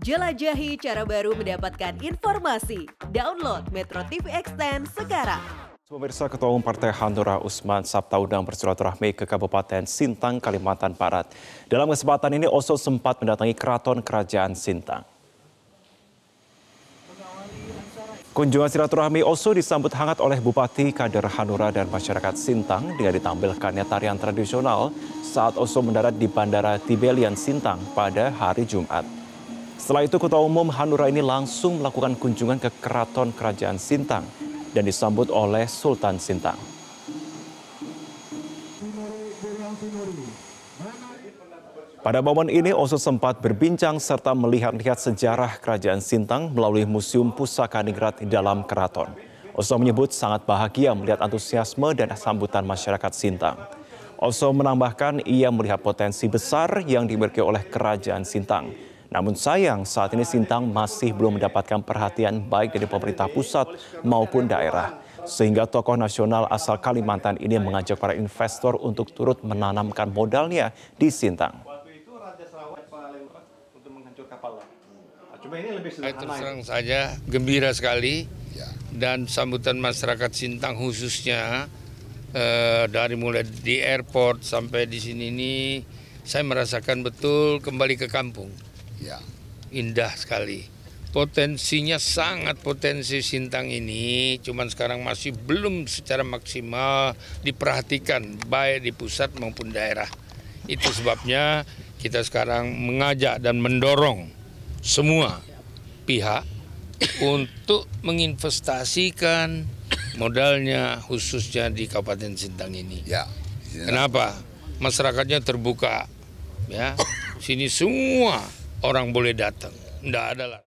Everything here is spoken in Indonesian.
Jelajahi cara baru mendapatkan informasi. Download Metro TV Extend sekarang. Pemirsa Ketua Umum Partai Hanura Usman Udang bersilaturahmi ke Kabupaten Sintang, Kalimantan Barat. Dalam kesempatan ini Oso sempat mendatangi keraton kerajaan Sintang. Kunjungan silaturahmi Oso disambut hangat oleh Bupati Kader Hanura dan masyarakat Sintang dengan ditampilkannya tarian tradisional saat Oso mendarat di Bandara Tibelian Sintang pada hari Jumat. Setelah itu Ketua Umum Hanura ini langsung melakukan kunjungan ke Keraton Kerajaan Sintang dan disambut oleh Sultan Sintang. Pada momen ini Oso sempat berbincang serta melihat-lihat sejarah Kerajaan Sintang melalui Museum Pusaka Ningrat di dalam keraton. Oso menyebut sangat bahagia melihat antusiasme dan sambutan masyarakat Sintang. Oso menambahkan ia melihat potensi besar yang dimiliki oleh Kerajaan Sintang namun sayang saat ini Sintang masih belum mendapatkan perhatian baik dari pemerintah pusat maupun daerah. Sehingga tokoh nasional asal Kalimantan ini mengajak para investor untuk turut menanamkan modalnya di Sintang. Saya Terus terang saja gembira sekali ya. dan sambutan masyarakat Sintang khususnya eh, dari mulai di airport sampai di sini ini saya merasakan betul kembali ke kampung ya indah sekali. Potensinya sangat potensi Sintang ini, cuman sekarang masih belum secara maksimal diperhatikan baik di pusat maupun daerah. Itu sebabnya kita sekarang mengajak dan mendorong semua pihak untuk menginvestasikan modalnya khususnya di Kabupaten Sintang ini. Ya. Kenapa? Masyarakatnya terbuka. Ya. Sini semua orang boleh datang. Tidak ada lah.